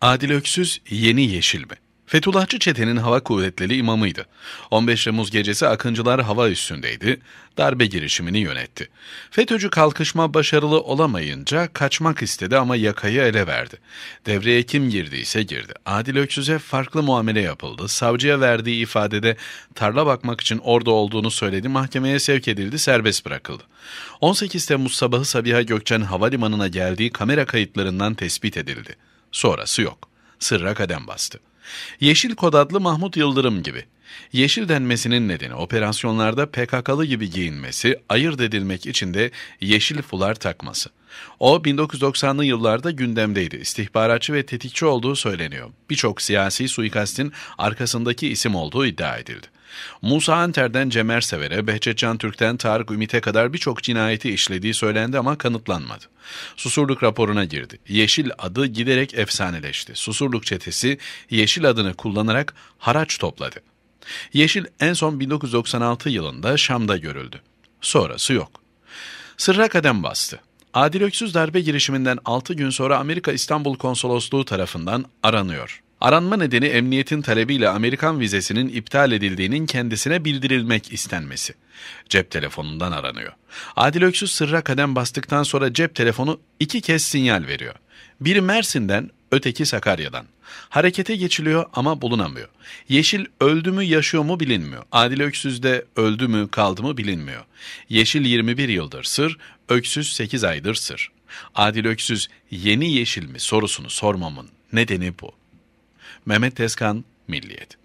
Adil Öksüz yeni yeşil mi? Fethullahçı çetenin hava kuvvetleri imamıydı. 15 Temmuz gecesi Akıncılar hava üstündeydi, darbe girişimini yönetti. FETÖ'cü kalkışma başarılı olamayınca kaçmak istedi ama yakayı ele verdi. Devreye kim girdiyse girdi. Adil Öksüz'e farklı muamele yapıldı. Savcıya verdiği ifadede tarla bakmak için orada olduğunu söyledi, mahkemeye sevk edildi, serbest bırakıldı. 18 Temmuz sabahı Sabiha Gökçen havalimanına geldiği kamera kayıtlarından tespit edildi. Sonrası yok. Sırra kadem bastı. Yeşil kod adlı Mahmut Yıldırım gibi. Yeşil denmesinin nedeni operasyonlarda PKK'lı gibi giyinmesi, ayırt edilmek için de yeşil fular takması. O 1990'lı yıllarda gündemdeydi. İstihbaratçı ve tetikçi olduğu söyleniyor. Birçok siyasi suikastin arkasındaki isim olduğu iddia edildi. Musa Anter'den Cem Ersever'e, Behçet Can Türk'ten Tarık Ümit'e kadar birçok cinayeti işlediği söylendi ama kanıtlanmadı. Susurluk raporuna girdi. Yeşil adı giderek efsaneleşti. Susurluk çetesi Yeşil adını kullanarak haraç topladı. Yeşil en son 1996 yılında Şam'da görüldü. Sonrası yok. Sırra kadem bastı. Adil Öksüz darbe girişiminden 6 gün sonra Amerika İstanbul Konsolosluğu tarafından aranıyor. Aranma nedeni emniyetin talebiyle Amerikan vizesinin iptal edildiğinin kendisine bildirilmek istenmesi. Cep telefonundan aranıyor. Adil Öksüz sırra kadem bastıktan sonra cep telefonu iki kez sinyal veriyor. Biri Mersin'den, öteki Sakarya'dan. Harekete geçiliyor ama bulunamıyor. Yeşil öldü mü yaşıyor mu bilinmiyor. Adile Öksüz de öldü mü kaldı mı bilinmiyor. Yeşil 21 yıldır sır, Öksüz 8 aydır sır. Adil Öksüz yeni yeşil mi sorusunu sormamın nedeni bu. Mehmet Tezkan, Milliyet